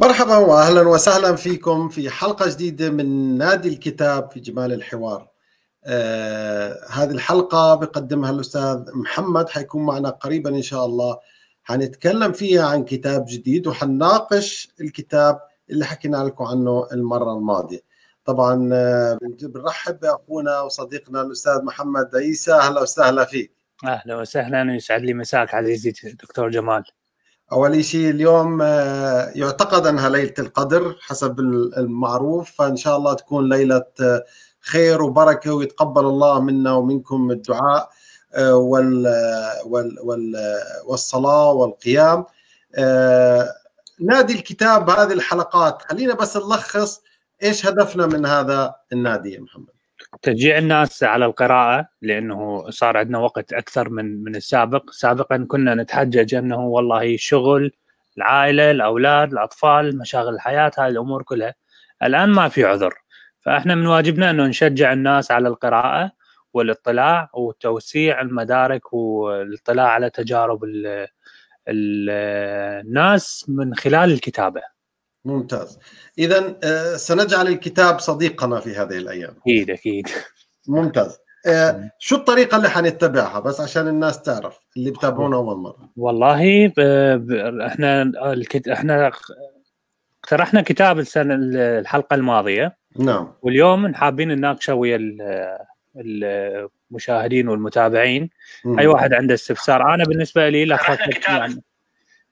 مرحبا واهلا وسهلا فيكم في حلقه جديده من نادي الكتاب في جمال الحوار. آه هذه الحلقه بقدمها الاستاذ محمد حيكون معنا قريبا ان شاء الله. حنتكلم فيها عن كتاب جديد وحنناقش الكتاب اللي حكينا لكم عنه المره الماضيه. طبعا آه، بنرحب باخونا وصديقنا الاستاذ محمد عيسى اهلا وسهلا فيك. اهلا وسهلا ويسعد لي مساك عزيزي دكتور جمال. أول شيء اليوم آه، يعتقد أنها ليلة القدر حسب المعروف فإن شاء الله تكون ليلة آه، خير وبركة ويتقبل الله منا ومنكم الدعاء آه، وال وال والصلاة والقيام نادي الكتاب هذه الحلقات خلينا بس نلخص إيش هدفنا من هذا النادي يا محمد تشجيع الناس على القراءة لأنه صار عندنا وقت أكثر من من السابق، سابقا كنا نتحجج أنه والله شغل العائلة، الأولاد، الأطفال، مشاغل الحياة، هاي الأمور كلها. الآن ما في عذر، فإحنا من واجبنا أنه نشجع الناس على القراءة والاطلاع وتوسيع المدارك والاطلاع على تجارب الـ الـ الناس من خلال الكتابة. ممتاز اذا آه، سنجعل الكتاب صديقنا في هذه الايام اكيد اكيد ممتاز آه، شو الطريقة اللي حنتبعها بس عشان الناس تعرف اللي بتابعونا أول مرة؟ والله احنا احنا اقترحنا كتاب السنة الحلقة الماضية نعم واليوم حابين نناقشه ويا المشاهدين والمتابعين مم. اي واحد عنده استفسار انا بالنسبه لي لخصت يعني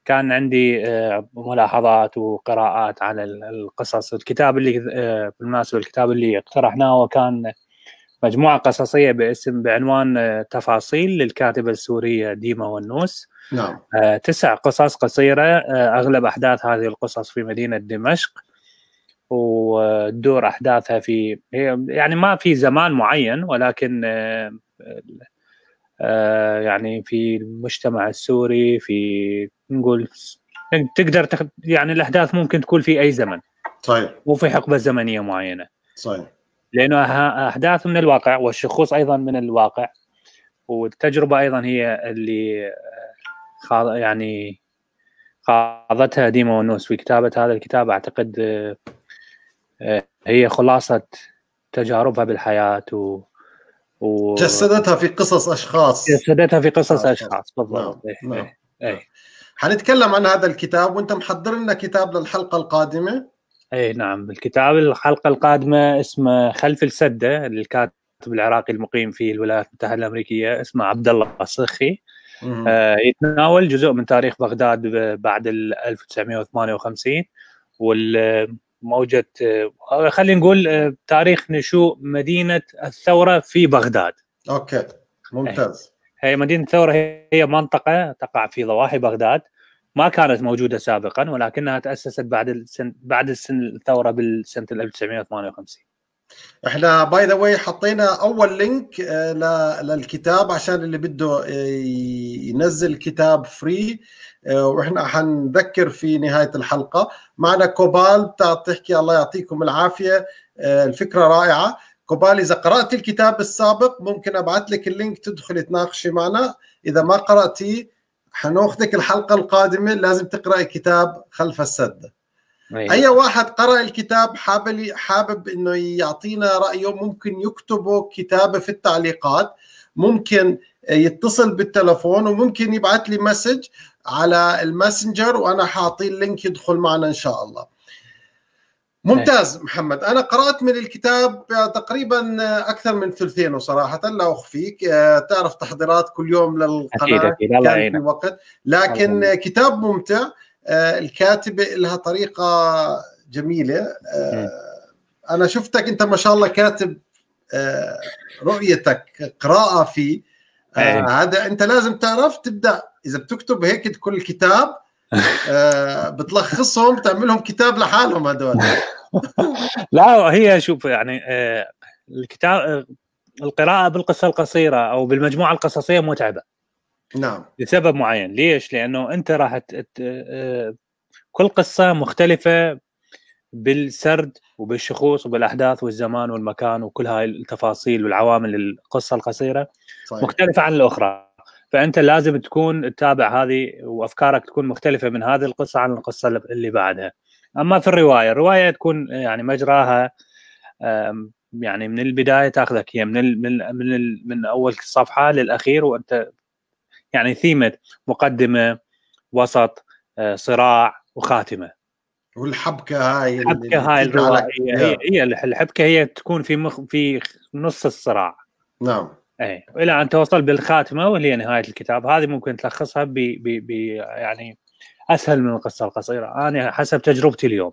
كان عندي آه، ملاحظات وقراءات على القصص الكتاب اللي آه، بالمناسبه الكتاب اللي اقترحناه وكان مجموعه قصصيه باسم بعنوان آه، تفاصيل للكاتبه السوريه ديما والنوس نعم تسع قصص قصيره اغلب احداث هذه القصص في مدينه دمشق ودور احداثها في يعني ما في زمان معين ولكن آه، يعني في المجتمع السوري في نقول يعني تقدر تخ... يعني الاحداث ممكن تكون في اي زمن صحيح طيب. مو في حقبه زمنيه معينه صحيح طيب. لانه احداث من الواقع والشخوص ايضا من الواقع والتجربه ايضا هي اللي آه، خاض... يعني خاضتها ديما ونوس في كتابه هذا الكتاب اعتقد آه، هي خلاصه تجاربها بالحياه و... و... جسدتها في قصص اشخاص جسدتها في قصص آه، اشخاص نعم، بالضبط نعم. نعم. نعم. حنتكلم عن هذا الكتاب وانت محضر لنا كتاب للحلقه القادمه اي نعم الكتاب الحلقه القادمه اسمه خلف السده للكاتب العراقي المقيم في الولايات المتحده الامريكيه اسمه عبد الله الصخي آه يتناول جزء من تاريخ بغداد بعد 1958 وال موجه آه، خلينا نقول آه، تاريخ نشوء مدينه الثوره في بغداد. اوكي ممتاز. هي مدينه الثوره هي منطقه تقع في ضواحي بغداد ما كانت موجوده سابقا ولكنها تاسست بعد السن بعد السن الثوره بالسنه 1958. احنا باي ذا واي حطينا اول آه، لينك للكتاب عشان اللي بده آه، ينزل كتاب فري آه، واحنا حنذكر في نهايه الحلقه معنا كوبال تحكي الله يعطيكم العافيه الفكره رائعه كوبال اذا قرات الكتاب السابق ممكن ابعث لك اللينك تدخلي تناقشي معنا اذا ما قراتيه حناخذك الحلقه القادمه لازم تقراي كتاب خلف السد إيه. اي واحد قرا الكتاب حابب حابب انه يعطينا رايه ممكن يكتبه كتابه في التعليقات ممكن يتصل بالتلفون وممكن يبعث لي مسج على الماسنجر وانا حاعطيه اللينك يدخل معنا ان شاء الله ممتاز محمد انا قرات من الكتاب تقريبا اكثر من ثلثين صراحه لا اخفيك آه، تعرف تحضيرات كل يوم للقناه أكيد أكيد. كان في وقت لكن كتاب ممتع آه، الكاتبه لها طريقه جميله آه، انا شفتك انت ما شاء الله كاتب آه، رؤيتك قراءه فيه هذا انت لازم تعرف تبدا اذا بتكتب هيك كل كتاب بتلخصهم بتعملهم كتاب لحالهم هدول لا هي شوف يعني الكتاب القراءه بالقصه القصيره او بالمجموعه القصصيه متعبه نعم لسبب معين ليش لانه انت راح آه، كل قصه مختلفه بالسرد وبالشخوص وبالاحداث والزمان والمكان وكل هاي التفاصيل والعوامل القصه القصيره صحيح. مختلفه عن الاخرى فانت لازم تكون تتابع هذه وافكارك تكون مختلفه من هذه القصه عن القصه اللي بعدها اما في الروايه الروايه تكون يعني مجراها يعني من البدايه تاخذك هي من من من, من اول صفحه للاخير وانت يعني ثيمه مقدمه وسط آه، صراع وخاتمه والحبكه هاي الحبكه هاي الروائيه هي, هي الحبكه هي تكون في مخ في نص الصراع نعم اي الى ان توصل بالخاتمه واللي هي نهايه الكتاب هذه ممكن تلخصها ب يعني اسهل من القصه القصيره انا حسب تجربتي اليوم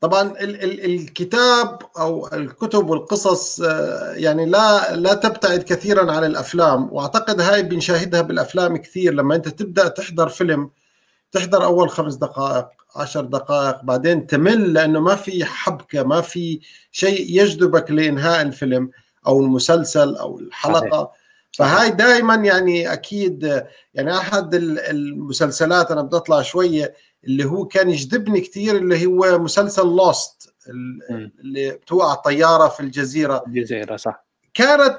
طبعا ال- ال- الكتاب او الكتب والقصص آه، يعني لا لا تبتعد كثيرا عن الافلام واعتقد هاي بنشاهدها بالافلام كثير لما انت تبدا تحضر فيلم تحضر اول خمس دقائق عشر دقائق بعدين تمل لانه ما في حبكه ما في شيء يجذبك لانهاء الفيلم او المسلسل او الحلقه صحيح. فهاي دائما يعني اكيد يعني احد المسلسلات انا بدي اطلع شويه اللي هو كان يجذبني كثير اللي هو مسلسل لوست اللي بتوقع الطياره في الجزيره الجزيره صح كانت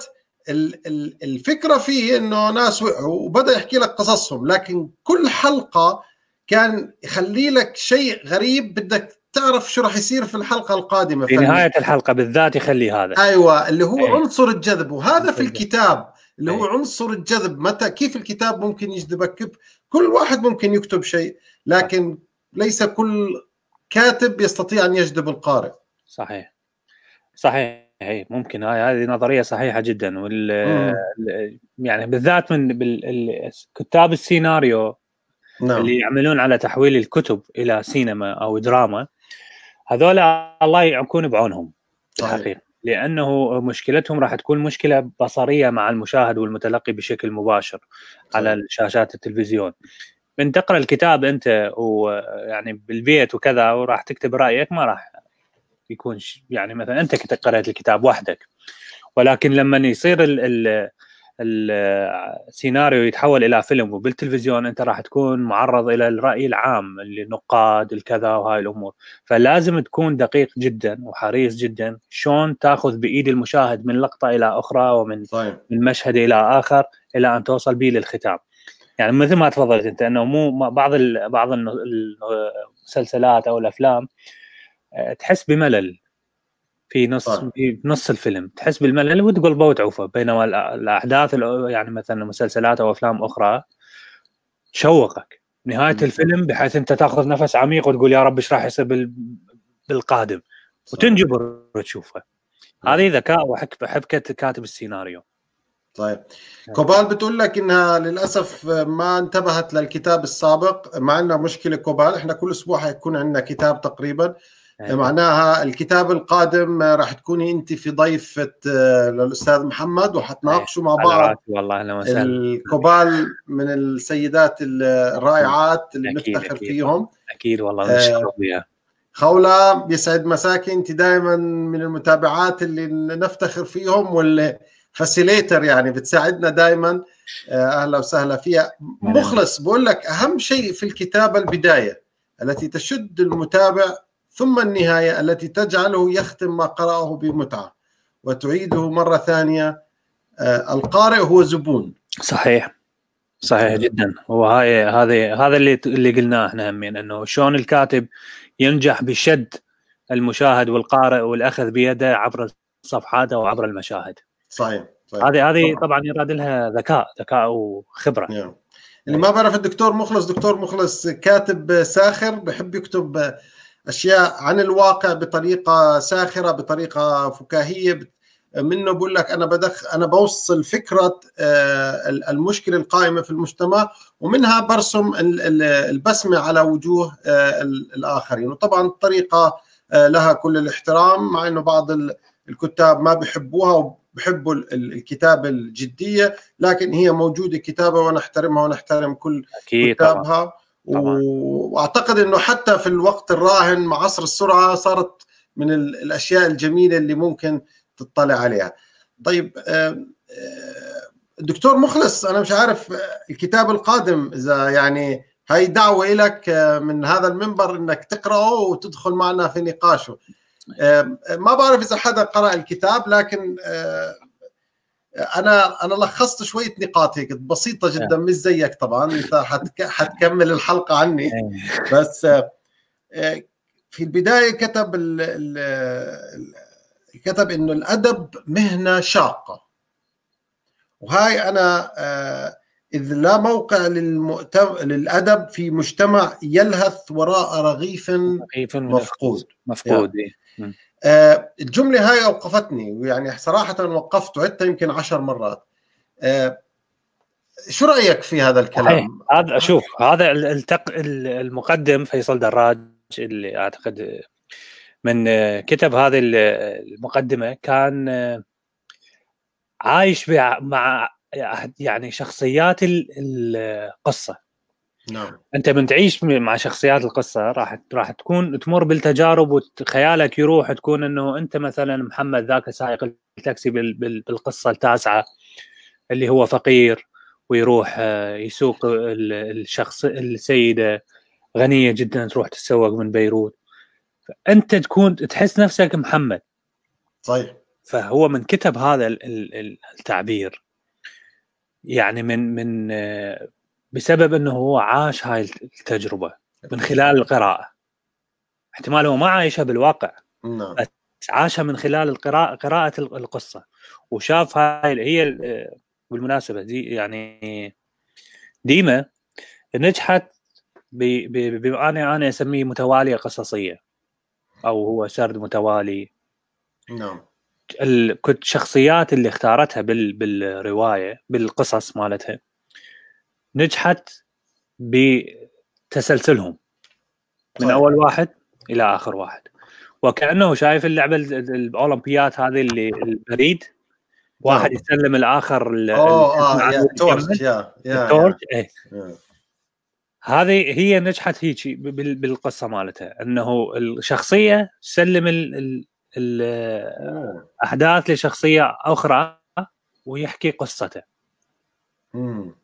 الفكره فيه انه ناس وقعوا وبدا يحكي لك قصصهم لكن كل حلقه كان يخلي لك شيء غريب بدك تعرف شو راح يصير في الحلقه القادمه في نهايه الحلقه بالذات يخلي هذا ايوه اللي هو أيوة. عنصر الجذب وهذا في الكتاب اللي هو إيه. عنصر الجذب متى كيف الكتاب ممكن يجذبك كل واحد ممكن يكتب شيء لكن ليس كل كاتب يستطيع ان يجذب القارئ صحيح صحيح ممكن هاي هذه نظريه صحيحه جدا وال يعني بالذات من كتاب السيناريو نعم. اللي يعملون على تحويل الكتب الى سينما او دراما هذول الله يكون بعونهم الحقيقه لانه مشكلتهم راح تكون مشكله بصريه مع المشاهد والمتلقي بشكل مباشر على شاشات التلفزيون من تقرا الكتاب انت ويعني بالبيت وكذا وراح تكتب رايك ما راح يكون يعني مثلا انت قرأت الكتاب وحدك ولكن لما يصير ال ال السيناريو يتحول الى فيلم وبالتلفزيون انت راح تكون معرض الى الراي العام نقاد الكذا وهاي الامور فلازم تكون دقيق جدا وحريص جدا شلون تاخذ بايد المشاهد من لقطه الى اخرى ومن طيب. من مشهد الى اخر الى ان توصل به للختام يعني مثل ما تفضلت انت انه مو بعض بعض المسلسلات او الافلام آه، تحس بملل في نص في نص الفيلم تحس بالملل وتقول بوتعوفه بينما الاحداث يعني مثلا مسلسلات او افلام اخرى تشوقك نهايه الفيلم بحيث انت تاخذ نفس عميق وتقول يا رب ايش راح يصير بال... بالقادم صح. وتنجبر تشوفه هذه ذكاء وحكمه حبكه كاتب السيناريو طيب نعم. كوبال بتقول لك انها للاسف ما انتبهت للكتاب السابق ما عندنا مشكله كوبال احنا كل اسبوع حيكون عندنا كتاب تقريبا يعني. معناها الكتاب القادم راح تكوني انت في ضيفه آه، للاستاذ محمد وحتناقشوا مع إيه، بعض والله اهلا وسهلا الكوبال من السيدات الرائعات اللي بنفتخر فيهم اكيد والله آه، نشكر خولة يسعد مساكي انت دائما من المتابعات اللي نفتخر فيهم والفاسيليتر يعني بتساعدنا دائما آه، اهلا وسهلا فيها نعم. مخلص بقول لك اهم شيء في الكتابه البدايه التي تشد المتابع ثم النهاية التي تجعله يختم ما قرأه بمتعة وتعيده مرة ثانية آه، القارئ هو زبون صحيح صحيح جدا هو هاي هذا هذا اللي اللي قلناه احنا همين انه شلون الكاتب ينجح بشد المشاهد والقارئ والاخذ بيده عبر الصفحات او عبر المشاهد صحيح هذه هذه طبعا يراد لها ذكاء ذكاء وخبره يعني. اللي ما بعرف الدكتور مخلص دكتور مخلص كاتب ساخر بحب يكتب اشياء عن الواقع بطريقه ساخره بطريقه فكاهيه منه بقول لك انا بدخ انا بوصل فكره آه، المشكله القائمه في المجتمع ومنها برسم البسمه على وجوه آه، الاخرين وطبعا الطريقه آه، لها كل الاحترام مع انه بعض الكتاب ما بحبوها وبحبوا الكتابة الجدية لكن هي موجودة كتابة ونحترمها ونحترم كل كتابها طبعا. واعتقد انه حتى في الوقت الراهن مع عصر السرعه صارت من الاشياء الجميله اللي ممكن تطلع عليها. طيب دكتور مخلص انا مش عارف آه، الكتاب القادم اذا يعني هاي دعوه لك آه، من هذا المنبر انك تقراه وتدخل معنا في نقاشه. آه، ما بعرف اذا حدا قرا الكتاب لكن انا انا لخصت شويه نقاط هيك بسيطه جدا آه. مش زيك طبعا انت حتكمل الحلقه عني آه. بس آه، في البدايه كتب كتب انه الادب مهنه شاقه وهاي انا اذ لا موقع للادب في مجتمع يلهث وراء رغيف مفقود مفقود يعني. آه، الجملة هاي أوقفتني ويعني صراحة وقفت وعدتها يمكن عشر مرات آه، شو رأيك في هذا الكلام؟ هذا شوف هذا التق... المقدم فيصل دراج اللي أعتقد من كتب هذه المقدمة كان آه، عايش مع يعني شخصيات القصة نعم انت من تعيش مع شخصيات القصه راح راح تكون تمر بالتجارب وخيالك يروح تكون انه انت مثلا محمد ذاك سائق التاكسي بالقصه التاسعه اللي هو فقير ويروح آه، يسوق الشخص السيده غنيه جدا تروح تتسوق من بيروت فانت تكون تحس نفسك محمد صحيح فهو من كتب هذا التعبير يعني من من آه، بسبب انه هو عاش هاي التجربه من خلال القراءه احتمال هو ما عايشها بالواقع نعم عاشها من خلال القراءه قراءه القصه وشاف هاي هي بالمناسبه دي يعني ديما نجحت بما انا انا اسميه متواليه قصصيه او هو سرد متوالي نعم كنت الشخصيات اللي اختارتها بال بالروايه بالقصص مالتها نجحت بتسلسلهم من طيب. اول واحد الى اخر واحد وكانه شايف اللعبه الاولمبيات هذه اللي البريد واحد نعم. يسلم الاخر ال اه يا هذه هي نجحت هيك بالقصه مالتها انه الشخصيه تسلم الاحداث لشخصيه اخرى ويحكي قصته. مم.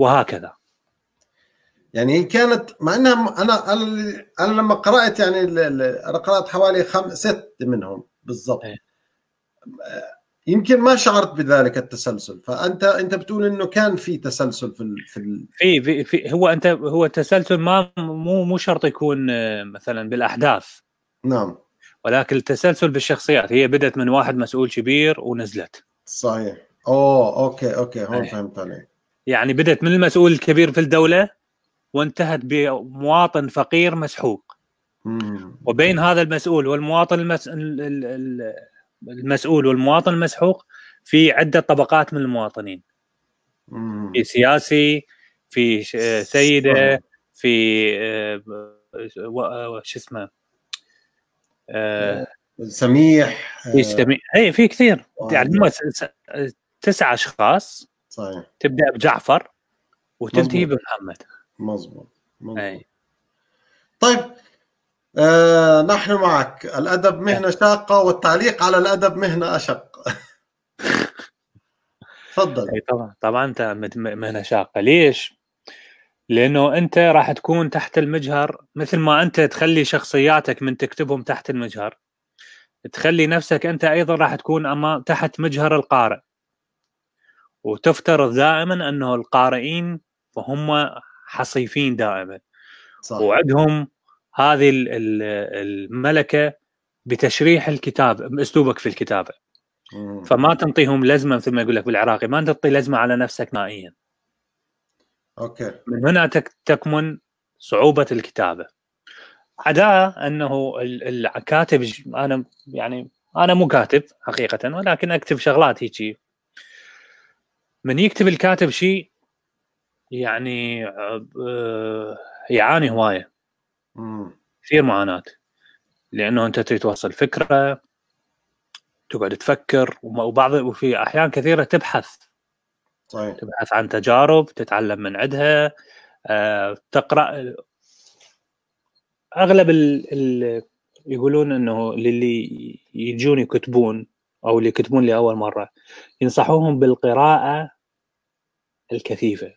وهكذا يعني كانت مع انها انا انا لما قرات يعني انا قرات حوالي خمس ست منهم بالضبط إيه. آه، يمكن ما شعرت بذلك التسلسل فانت انت بتقول انه كان في تسلسل في في, ال... في في في هو انت هو التسلسل ما مو مو شرط يكون آه، مثلا بالاحداث نعم ولكن التسلسل بالشخصيات هي بدات من واحد مسؤول كبير ونزلت صحيح اوه اوكي اوكي هون إيه. فهمت عليك يعني بدأت من المسؤول الكبير في الدولة وانتهت بمواطن فقير مسحوق وبين هذا المسؤول والمواطن المس... المسؤول والمواطن المسحوق في عدة طبقات من المواطنين في سياسي في سيدة في آه، آه، شو اسمه آه، سميح في سميح اي في كثير يعني تسعة اشخاص صحيح تبدا بجعفر وتنتهي مزبوط. بمحمد مظبوط طيب آه، نحن معك الأدب مهنة شاقة والتعليق على الأدب مهنة أشق تفضل اي طبعا طبعا انت مهنه شاقه ليش؟ لانه انت راح تكون تحت المجهر مثل ما انت تخلي شخصياتك من تكتبهم تحت المجهر تخلي نفسك انت ايضا راح تكون اما تحت مجهر القارئ وتفترض دائما انه القارئين فهم حصيفين دائما صح. وعندهم هذه الملكه بتشريح الكتاب باسلوبك في الكتابه مم. فما تنطيهم لزمه مثل ما يقول لك بالعراقي ما تعطي لزمه على نفسك نهائيا اوكي من هنا تكمن صعوبه الكتابه عدا انه الكاتب انا يعني انا مو كاتب حقيقه ولكن اكتب شغلات هيجي من يكتب الكاتب شيء يعني آه، يعاني هوايه كثير معاناه لانه انت تريد توصل فكره تقعد تفكر وبعض وفي احيان كثيره تبحث طيب. تبحث عن تجارب تتعلم من عندها آه، تقرا اغلب ال... ال... يقولون انه للي يجون يكتبون او اللي يكتبون لاول مره ينصحوهم بالقراءه الكثيفه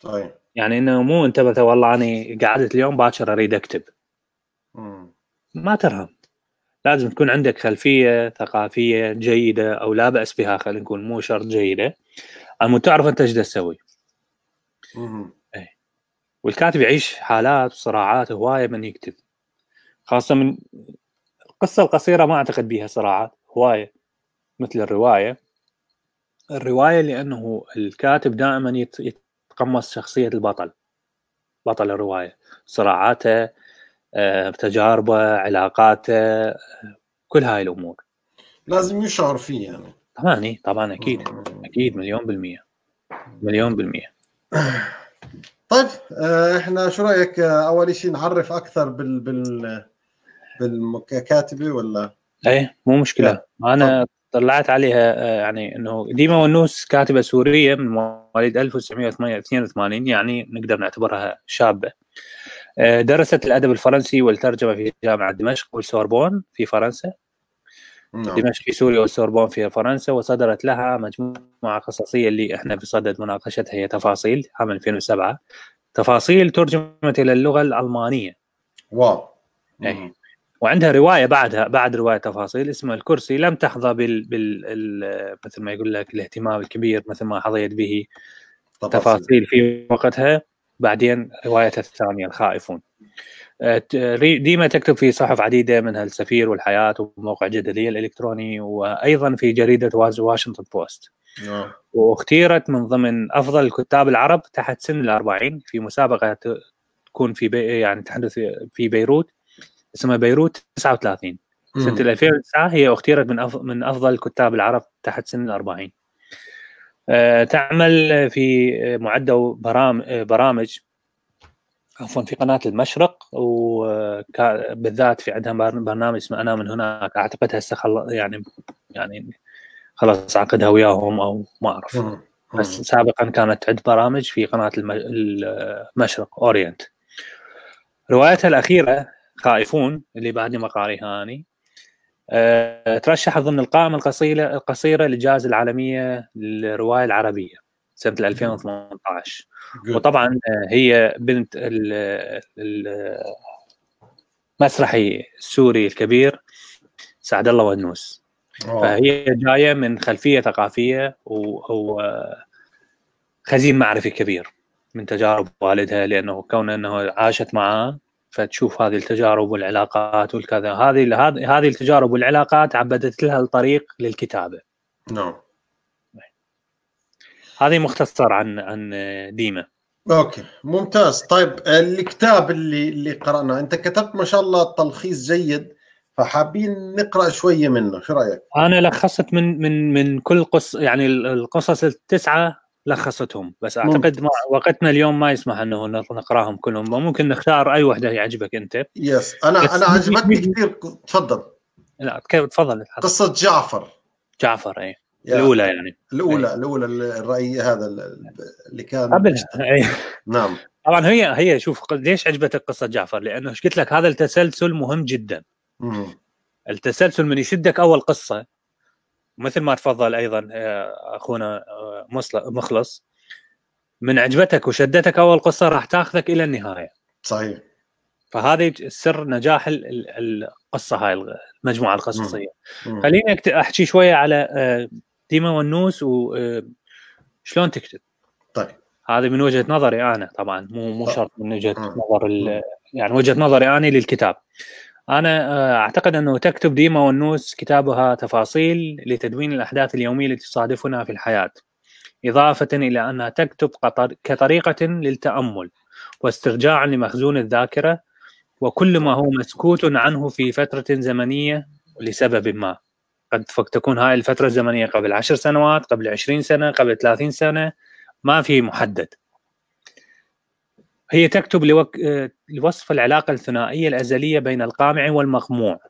طيب يعني انه مو انت مثلا والله انا قعدت اليوم باكر اريد اكتب مم. ما ترهم لازم تكون عندك خلفيه ثقافيه جيده او لا باس بها خلينا نقول مو شرط جيده المهم تعرف انت ايش تسوي إيه. والكاتب يعيش حالات وصراعات هوايه من يكتب خاصه من القصه القصيره ما اعتقد بيها صراعات هواية مثل الرواية الرواية لأنه الكاتب دائما يتقمص شخصية البطل بطل الرواية صراعاته آه، تجاربه علاقاته آه، كل هاي الأمور لازم يشعر فيه يعني طبعا طبعا أكيد أكيد مليون بالمية مليون بالمية طيب آه، احنا شو رايك اول شيء نعرف اكثر بال بال بالكاتبه ولا ايه مو مشكله انا طلعت عليها آه، يعني انه ديما ونوس كاتبه سوريه من مواليد 1982 يعني نقدر نعتبرها شابه آه، درست الادب الفرنسي والترجمه في جامعه دمشق والسوربون في فرنسا نعم. دمشق في سوريا والسوربون في فرنسا وصدرت لها مجموعه قصصيه اللي احنا في صدد مناقشتها هي تفاصيل عام 2007 تفاصيل ترجمت الى اللغه الالمانيه واو إيه. وعندها روايه بعدها بعد روايه تفاصيل اسمها الكرسي لم تحظى بال, بال... مثل ما يقول لك الاهتمام الكبير مثل ما حظيت به تفاصيل, تفاصيل في وقتها بعدين روايتها الثانيه الخائفون آه، ديما تكتب في صحف عديده منها السفير والحياه وموقع جدليه الالكتروني وايضا في جريده واشنطن بوست نعم. واختيرت من ضمن افضل الكتاب العرب تحت سن الأربعين في مسابقه تكون في بي يعني تحدث في بيروت اسمها بيروت 39 سنه 2009 هي اختيرت من من افضل كتاب العرب تحت سن ال 40 آه، تعمل في معدة برامج عفوا في قناة المشرق وبالذات في عندها برنامج اسمه أنا من هناك أعتقد هسه خل... يعني يعني خلاص عقدها وياهم أو ما أعرف بس سابقا كانت عند برامج في قناة المشرق أورينت روايتها الأخيرة خائفون اللي بعد مقاري هاني أه ترشح ضمن القائمة القصيرة القصيرة للجائزة العالمية للرواية العربية سنة 2018 وطبعا آه، هي بنت المسرحي السوري الكبير سعد الله ونوس فهي جاية من خلفية ثقافية وخزين معرفي كبير من تجارب والدها لأنه كون أنه عاشت معاه فتشوف هذه التجارب والعلاقات والكذا هذه هذه التجارب والعلاقات عبدت لها الطريق للكتابه نعم هذه مختصر عن عن ديما اوكي ممتاز طيب الكتاب اللي اللي قراناه انت كتبت ما شاء الله تلخيص جيد فحابين نقرا شويه منه شو رايك انا لخصت من من من كل قص يعني القصص التسعه لخصتهم بس اعتقد ما وقتنا اليوم ما يسمح انه نقراهم كلهم ممكن نختار اي وحده يعجبك انت يس انا انا عجبتني كثير تفضل لا تفضل قصه جعفر جعفر اي يعني الاولى يعني الاولى أي. الاولى الراي هذا اللي كان قبل إيه. نعم طبعا هي هي شوف ليش عجبتك قصه جعفر؟ لانه ايش قلت لك هذا التسلسل مهم جدا. مم. التسلسل من يشدك اول قصه مثل ما تفضل ايضا آه، اخونا آه، مخلص من عجبتك وشدتك اول قصه راح تاخذك الى النهايه صحيح فهذه سر نجاح القصه هاي المجموعه القصصيه خليني احكي شويه على آه، ديما والنوس وشلون تكتب طيب هذه من وجهه نظري انا طبعا مو مو طيب. شرط من وجهه نظر يعني وجهه نظري انا للكتاب انا آه، اعتقد انه تكتب ديما والنوس كتابها تفاصيل لتدوين الاحداث اليوميه التي تصادفنا في الحياه اضافه الى انها تكتب كطريقه للتامل واسترجاع لمخزون الذاكره وكل ما هو مسكوت عنه في فتره زمنيه لسبب ما قد تكون هاي الفتره الزمنيه قبل عشر سنوات قبل عشرين سنه قبل ثلاثين سنه ما في محدد هي تكتب لوك... آه، لوصف العلاقة الثنائية الأزلية بين القامع والمقموع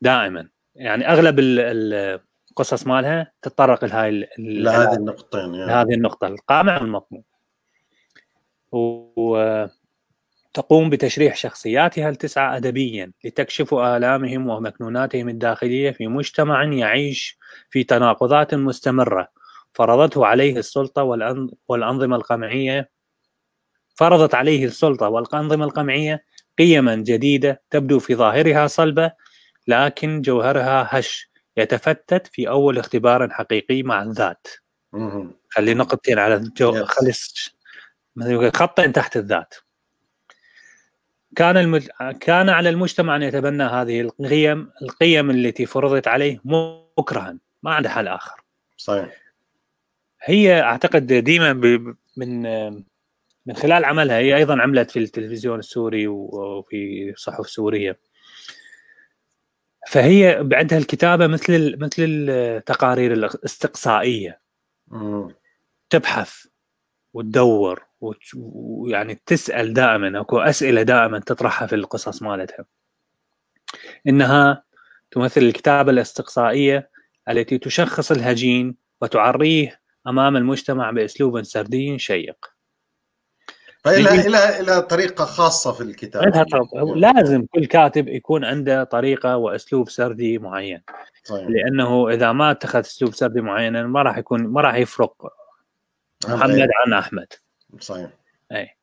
دائما يعني أغلب القصص مالها تتطرق لهاي لهذه النقطتين يعني. لهذه النقطة القامع والمقموع وتقوم بتشريح شخصياتها التسعة أدبيا لتكشف آلامهم ومكنوناتهم الداخلية في مجتمع يعيش في تناقضات مستمرة فرضته عليه السلطة والأنظمة القمعية فرضت عليه السلطة والأنظمة القمعية قيما جديدة تبدو في ظاهرها صلبة لكن جوهرها هش يتفتت في أول اختبار حقيقي مع الذات خلي نقطتين على الجو خلي خطين تحت الذات كان المج... كان على المجتمع ان يتبنى هذه القيم القيم التي فرضت عليه مكرها ما عنده حل اخر صحيح هي اعتقد ديما ب... من من خلال عملها هي ايضا عملت في التلفزيون السوري وفي صحف سوريه فهي عندها الكتابه مثل مثل التقارير الاستقصائيه تبحث وتدور ويعني تسال دائما اكو اسئله دائما تطرحها في القصص مالتها انها تمثل الكتابه الاستقصائيه التي تشخص الهجين وتعريه امام المجتمع باسلوب سردي شيق فإلها إلها إلها طريقة خاصة في الكتابة لها لازم كل كاتب يكون عنده طريقة وأسلوب سردي معين طيب. لأنه إذا ما اتخذ أسلوب سردي معين ما راح يكون ما راح يفرق محمد أيه. عن أحمد صحيح إيه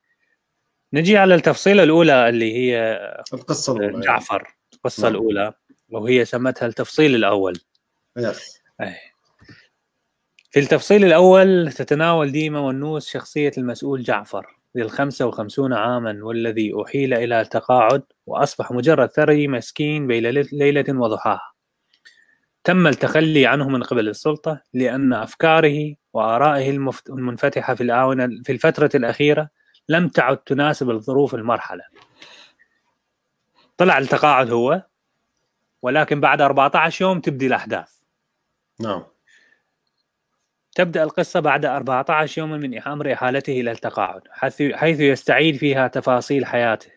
نجي على التفصيلة الأولى اللي هي القصة الأولى جعفر القصة نعم. الأولى وهي سمتها التفصيل الأول يس إيه. في التفصيل الأول تتناول ديما والنوس شخصية المسؤول جعفر ذي الخمسة وخمسون عاما والذي أحيل إلى التقاعد وأصبح مجرد ثري مسكين بين ليلة وضحاها تم التخلي عنه من قبل السلطة لأن أفكاره وآرائه المنفتحة في الآونة في الفترة الأخيرة لم تعد تناسب الظروف المرحلة طلع التقاعد هو ولكن بعد 14 يوم تبدي الأحداث نعم تبدأ القصة بعد 14 يوما من أمر إحالته إلى التقاعد حيث يستعيد فيها تفاصيل حياته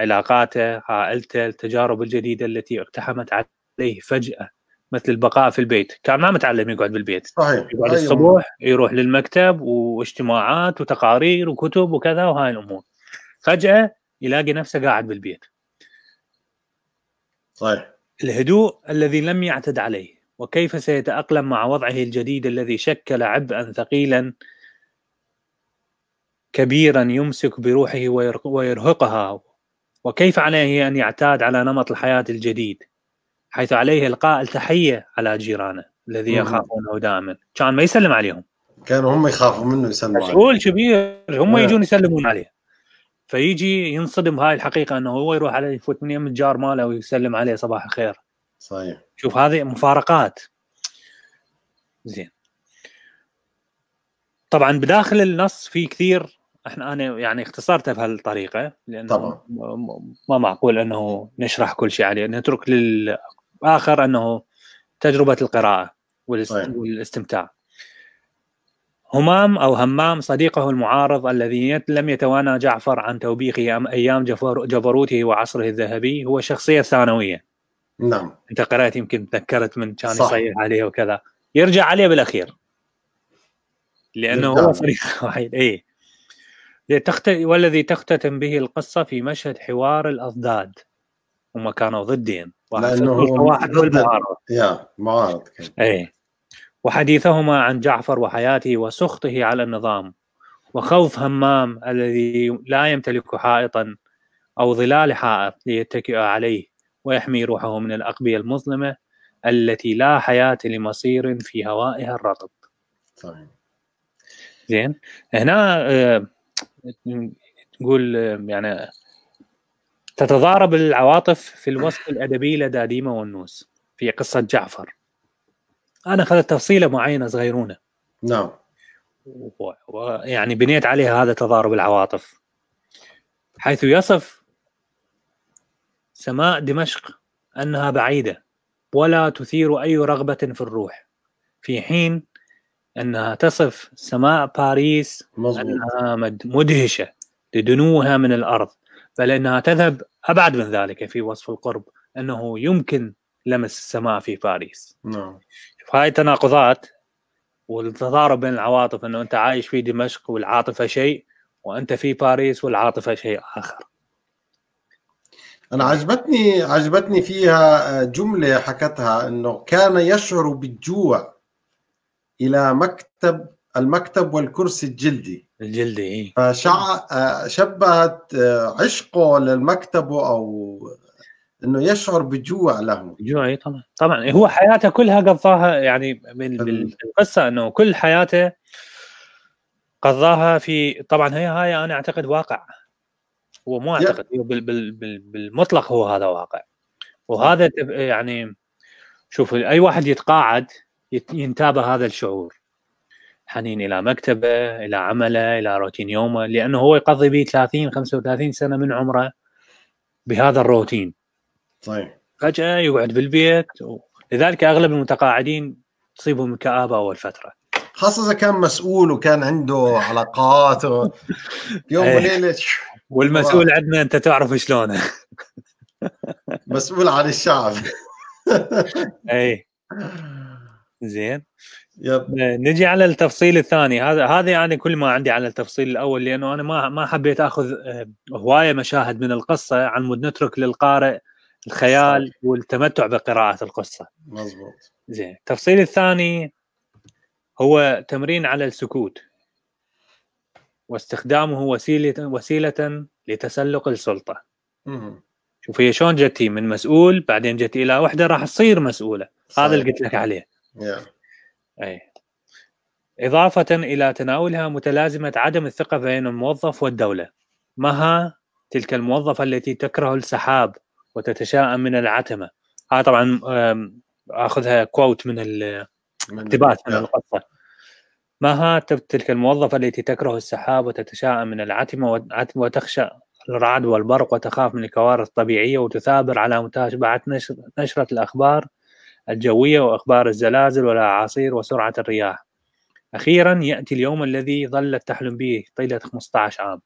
علاقاته عائلته التجارب الجديدة التي اقتحمت عليه فجأة مثل البقاء في البيت كان ما متعلم يقعد بالبيت صحيح يقعد أيوة. الصبح يروح للمكتب واجتماعات وتقارير وكتب وكذا وهاي الأمور فجأة يلاقي نفسه قاعد بالبيت صحيح الهدوء الذي لم يعتد عليه وكيف سيتأقلم مع وضعه الجديد الذي شكل عبئا ثقيلا كبيرا يمسك بروحه ويرهقها وكيف عليه أن يعتاد على نمط الحياة الجديد حيث عليه إلقاء التحية على جيرانه الذي يخافونه دائما كان ما يسلم عليهم كانوا هم يخافوا منه يسلموا عليه مسؤول كبير هم نعم. يجون يسلمون عليه فيجي ينصدم هاي الحقيقة أنه هو يروح عليه يفوت من يم الجار ماله ويسلم عليه صباح الخير صحيح شوف هذه مفارقات زين طبعا بداخل النص في كثير احنا انا يعني اختصرته بهالطريقه لانه طبعا ما معقول انه نشرح كل شيء عليه نترك للاخر انه تجربه القراءه والاستمتاع همام أو همام صديقه المعارض الذي لم يتوانى جعفر عن توبيخه أيام جبروته وعصره الذهبي هو شخصية ثانوية نعم انت قرات يمكن تذكرت من كان يصيح عليه وكذا يرجع عليه بالاخير لانه هو نعم. فريق وحيد اي تخت... والذي تختتم به القصه في مشهد حوار الاضداد هم كانوا ضدين واحد واحد في المعارضه يا معارض اي وحديثهما عن جعفر وحياته وسخطه على النظام وخوف همام الذي لا يمتلك حائطا او ظلال حائط ليتكئ عليه ويحمي روحه من الأقبية المظلمة التي لا حياة لمصير في هوائها الرطب صحيح زين هنا آه، تقول آه، يعني تتضارب العواطف في الوصف الأدبي لدى ديما والنوس في قصة جعفر أنا أخذت تفصيلة معينة صغيرونة نعم ويعني بنيت عليها هذا تضارب العواطف حيث يصف سماء دمشق أنها بعيدة ولا تثير أي رغبة في الروح في حين أنها تصف سماء باريس أنها مدهشة لدنوها من الأرض بل أنها تذهب أبعد من ذلك في وصف القرب أنه يمكن لمس السماء في باريس نعم هاي التناقضات والتضارب بين العواطف أنه أنت عايش في دمشق والعاطفة شيء وأنت في باريس والعاطفة شيء آخر أنا عجبتني عجبتني فيها آه، جملة حكتها أنه كان يشعر بالجوع إلى مكتب المكتب والكرسي الجلدي الجلدي إيه. فشع... آه، شبهت آه، عشقه للمكتب أو انه يشعر بجوع له جوع إيه، طبعا طبعا هو حياته كلها قضاها يعني بالقصه انه كل حياته قضاها في طبعا هي هاي انا اعتقد واقع هو مو اعتقد هو بال بال بال بالمطلق هو هذا واقع وهذا نعم. يعني شوف اي واحد يتقاعد ينتابه هذا الشعور حنين الى مكتبه الى عمله الى روتين يومه لانه هو يقضي به 30 35 سنه من عمره بهذا الروتين طيب فجاه يقعد بالبيت لذلك اغلب المتقاعدين تصيبهم كآبة اول فتره خاصه اذا كان مسؤول وكان عنده علاقات و... يوم إيه. وليله والمسؤول عندنا انت تعرف شلونه مسؤول عن الشعب اي زين يب. نجي على التفصيل الثاني هذا هذا يعني كل ما عندي على التفصيل الاول لانه انا ما ما حبيت اخذ آه، هوايه مشاهد من القصه عن مود نترك للقارئ الخيال والتمتع بقراءه القصه مزبوط زين التفصيل الثاني هو تمرين على السكوت واستخدامه وسيله وسيله لتسلق السلطه شوف هي شلون جتي من مسؤول بعدين جتي الى وحده راح تصير مسؤوله صحيح. هذا اللي قلت لك عليه yeah. اي اضافه الى تناولها متلازمه عدم الثقه بين الموظف والدوله مها تلك الموظفه التي تكره السحاب وتتشاءم من العتمه هذا طبعا اخذها كوت من الاقتباس من, من القصه ما هاتف تلك الموظفة التي تكره السحاب وتتشاءم من العتمة وتخشى الرعد والبرق وتخاف من الكوارث الطبيعية وتثابر على متابعة نشر نشرة الأخبار الجوية وأخبار الزلازل والأعاصير وسرعة الرياح أخيرا يأتي اليوم الذي ظلت تحلم به طيلة 15 عام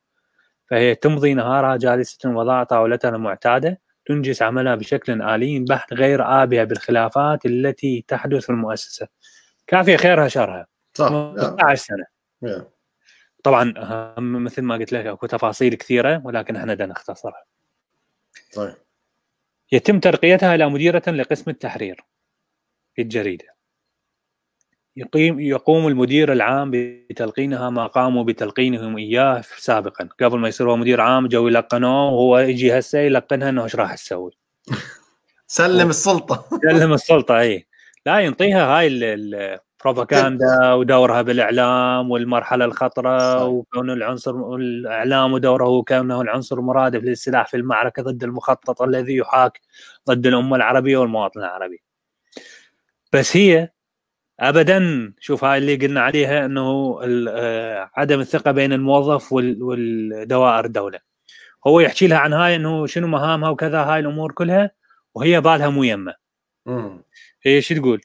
فهي تمضي نهارها جالسة وضع طاولتها المعتادة تنجز عملها بشكل آلي بحت غير آبهة بالخلافات التي تحدث في المؤسسة كافية خيرها شرها صح 18 نعم. سنه yeah. نعم. طبعا اهم مثل ما قلت لك اكو تفاصيل كثيره ولكن احنا بدنا نختصرها طيب يتم ترقيتها الى مديره لقسم التحرير في الجريده يقيم يقوم المدير العام بتلقينها ما قاموا بتلقينهم اياه سابقا قبل ما يصير هو مدير عام جو يلقنوه وهو يجي هسه يلقنها انه ايش راح تسوي سلم السلطه سلم السلطه اي لا ينطيها هاي ال بروباغندا ودورها بالاعلام والمرحله الخطره وكون العنصر الاعلام ودوره وكونه العنصر مرادف للسلاح في المعركه ضد المخطط الذي يحاك ضد الامه العربيه والمواطن العربي. بس هي ابدا شوف هاي اللي قلنا عليها انه آه، عدم الثقه بين الموظف والدوائر الدوله. هو يحكي لها عن هاي انه شنو مهامها وكذا هاي الامور كلها وهي بالها مو يمه. هي إيه، شو تقول؟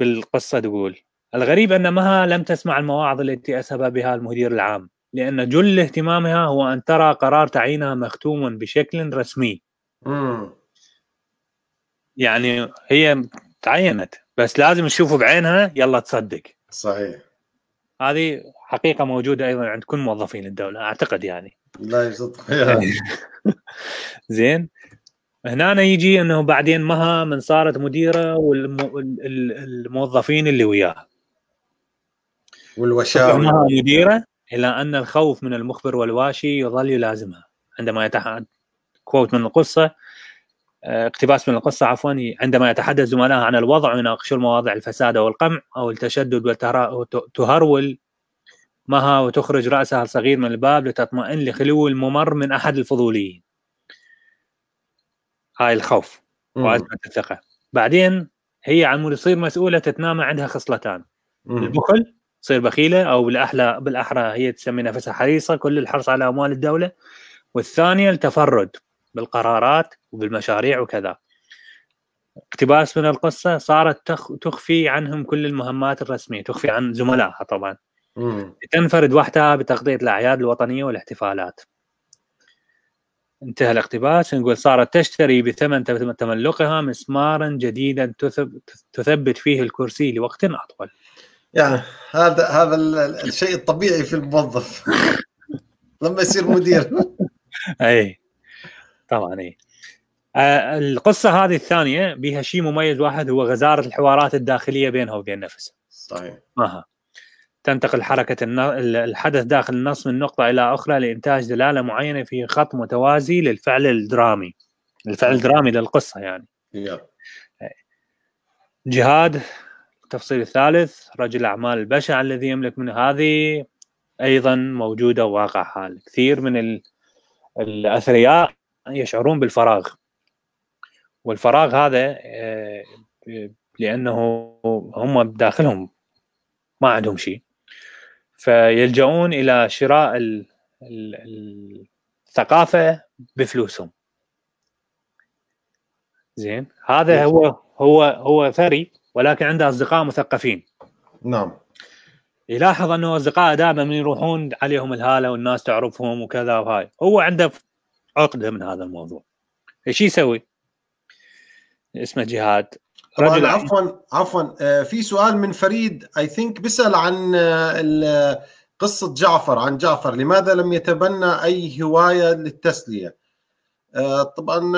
بالقصة تقول الغريب أن مها لم تسمع المواعظ التي أسهب بها المدير العام لأن جل اهتمامها هو أن ترى قرار تعيينها مختوم بشكل رسمي مم. يعني هي تعينت بس لازم تشوفه بعينها يلا تصدق صحيح هذه حقيقة موجودة أيضا عند كل موظفين الدولة أعتقد يعني لا يصدق زين هنا يجي انه بعدين مها من صارت مديره والموظفين اللي وياها والوشاوي مها مديره الى ان الخوف من المخبر والواشي يظل يلازمها عندما يتحدث كوت من القصه آه، اقتباس من القصه عفوا عندما يتحدث زملائها عن الوضع ويناقشوا المواضيع الفساد او القمع او التشدد وتهرول مها وتخرج راسها الصغير من الباب لتطمئن لخلو الممر من احد الفضوليين هاي الخوف وازمه الثقه بعدين هي على يصير مسؤوله تتنامى عندها خصلتان البخل تصير بخيله او بالاحلى بالاحرى هي تسمي نفسها حريصه كل الحرص على اموال الدوله والثانيه التفرد بالقرارات وبالمشاريع وكذا اقتباس من القصه صارت تخ... تخفي عنهم كل المهمات الرسميه تخفي عن زملائها طبعا مم. تنفرد وحدها بتغطيه الاعياد الوطنيه والاحتفالات انتهى الاقتباس نقول صارت تشتري بثمن تملقها مسمارا جديدا تثبت فيه الكرسي لوقت اطول. يعني هذا هذا الشيء الطبيعي في الموظف لما يصير مدير. اي طبعا اي. آه، القصه هذه الثانيه بها شيء مميز واحد هو غزاره الحوارات الداخليه بينها وبين نفسها. صحيح. تنتقل حركة الحدث داخل النص من نقطة إلى أخرى لإنتاج دلالة معينة في خط متوازي للفعل الدرامي الفعل الدرامي للقصة يعني جهاد التفصيل الثالث رجل الأعمال البشع الذي يملك من هذه أيضا موجودة واقع حال كثير من الأثرياء يشعرون بالفراغ والفراغ هذا آه، لأنه هم بداخلهم ما عندهم شيء فيلجؤون الى شراء ال ال الثقافه بفلوسهم زين هذا هو هو هو ثري ولكن عنده اصدقاء مثقفين نعم يلاحظ انه اصدقائه دائما من يروحون عليهم الهاله والناس تعرفهم وكذا وهاي هو عنده عقده من هذا الموضوع ايش يسوي؟ اسمه جهاد رجل عفوا عفوا آه، في سؤال من فريد اي ثينك بيسال عن آه، قصه جعفر عن جعفر لماذا لم يتبنى اي هوايه للتسليه آه، طبعا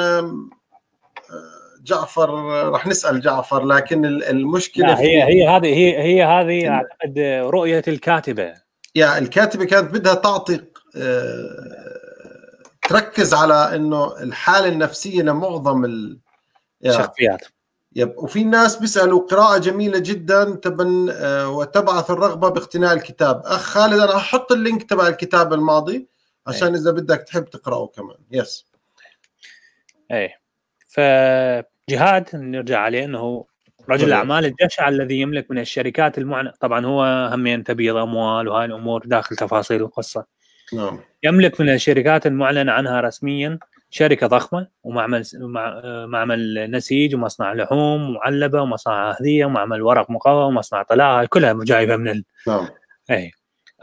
جعفر راح نسال جعفر لكن المشكله هي هي هذه هي هي هذه اعتقد رؤيه الكاتبه يا الكاتبه كانت بدها تعطي تركز على انه الحاله النفسيه لمعظم الشخصيات يب وفي ناس بيسالوا قراءه جميله جدا تبن آه، وتبعث الرغبه باقتناء الكتاب اخ خالد انا احط اللينك تبع الكتاب الماضي عشان إيه. اذا بدك تحب تقراه كمان يس ايه فجهاد نرجع عليه انه رجل الاعمال الجشع الذي يملك من الشركات المعنى طبعا هو همين تبييض اموال وهاي الامور داخل تفاصيل القصه نعم يملك من الشركات المعلن عنها رسميا شركه ضخمه ومعمل معمل نسيج ومصنع لحوم ومعلبه ومصنع اهديه ومعمل ورق مقاومه ومصنع طلاء كلها جايبه من ال... نعم اي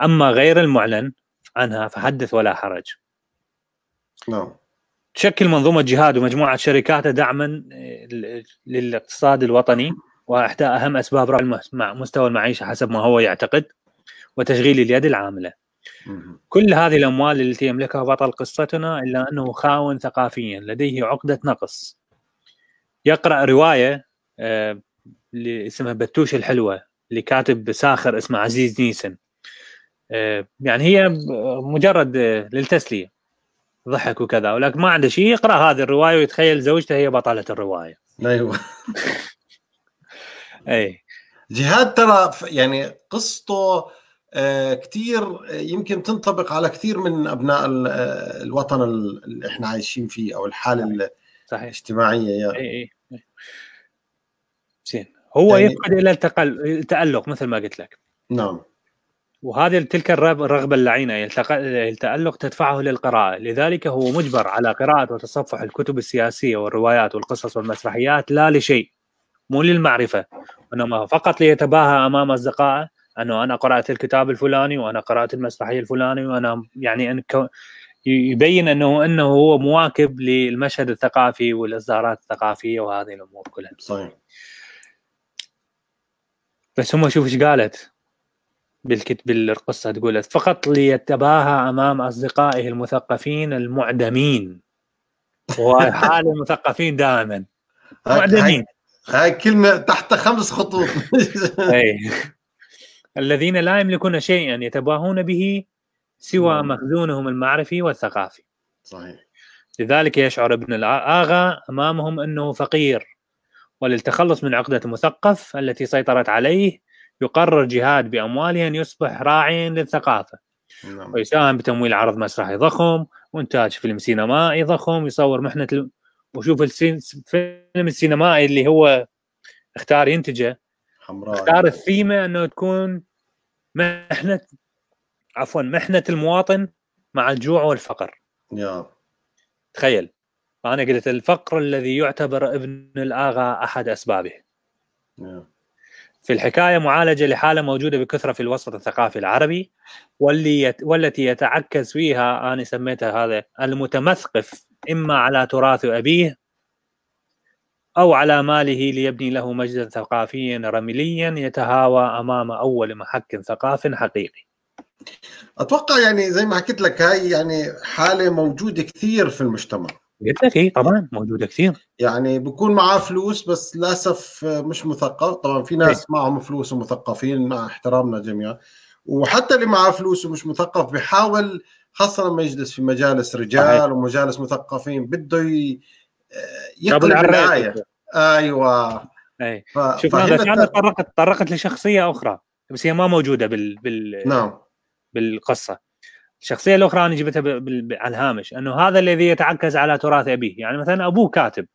اما غير المعلن عنها فحدث ولا حرج نعم تشكل منظومه جهاد ومجموعه شركاته دعما إيه، للاقتصاد الوطني واحدى اهم اسباب رفع مستوى المعيشه حسب ما هو يعتقد وتشغيل اليد العامله كل هذه الاموال التي يملكها بطل قصتنا الا انه خاون ثقافيا لديه عقده نقص يقرا روايه اللي آه، اسمها بتوش الحلوه لكاتب ساخر اسمه عزيز نيسن آه، يعني هي مجرد آه، للتسليه ضحك وكذا ولكن ما عنده شيء يقرا هذه الروايه ويتخيل زوجته هي بطله الروايه ايوه اي جهاد ترى يعني قصته آه، كثير آه، يمكن تنطبق على كثير من ابناء آه، الوطن اللي احنا عايشين فيه او الحاله صحيح. الاجتماعيه يعني. اي اي إيه. زين هو يعني... يفقد الى التالق مثل ما قلت لك نعم وهذه تلك الرغبه اللعينه التالق تدفعه للقراءه لذلك هو مجبر على قراءه وتصفح الكتب السياسيه والروايات والقصص والمسرحيات لا لشيء مو للمعرفه وانما فقط ليتباهى امام اصدقائه انه انا قرات الكتاب الفلاني وانا قرات المسرحيه الفلاني وانا يعني أن يبين انه انه هو مواكب للمشهد الثقافي والاصدارات الثقافيه وهذه الامور كلها صحيح بس هم شوف ايش قالت بالكتب بالقصه تقول فقط ليتباهى امام اصدقائه المثقفين المعدمين وحال المثقفين دائما معدمين هاي كلمة تحت خمس خطوط الذين لا يملكون شيئا يتباهون به سوى نعم. مخزونهم المعرفي والثقافي صحيح لذلك يشعر ابن الآغا أمامهم أنه فقير وللتخلص من عقدة المثقف التي سيطرت عليه يقرر جهاد بأمواله أن يصبح راعيا للثقافة نعم. ويساهم بتمويل عرض مسرحي ضخم وإنتاج فيلم سينمائي ضخم يصور محنة ال... وشوف السين... فيلم السينمائي اللي هو اختار ينتجه حمراء اختار الثيمه انه تكون محنه عفوا محنه المواطن مع الجوع والفقر يا تخيل انا قلت الفقر الذي يعتبر ابن الاغا احد اسبابه يا. في الحكايه معالجه لحاله موجوده بكثره في الوسط الثقافي العربي واللي يت... والتي يتعكس فيها انا سميتها هذا المتمثقف اما على تراث ابيه أو على ماله ليبني له مجدا ثقافيا رمليا يتهاوى أمام أول محك ثقاف حقيقي أتوقع يعني زي ما حكيت لك هاي يعني حالة موجودة كثير في المجتمع قلت لك هي طبعا موجودة كثير يعني بكون معاه فلوس بس للأسف مش مثقف طبعا في ناس إيه. معهم فلوس ومثقفين مع احترامنا جميعا وحتى اللي معاه فلوس ومش مثقف بيحاول خاصة لما يجلس في مجالس رجال صحيح. ومجالس مثقفين بده يقلب الآية أيوة أي. شوف هذا كان تطرقت تطرقت لشخصية أخرى بس هي ما موجودة بال, بال... نعم بالقصة الشخصية الأخرى أنا جبتها بال... على الهامش أنه هذا الذي يتعكز على تراث أبيه يعني مثلا أبوه كاتب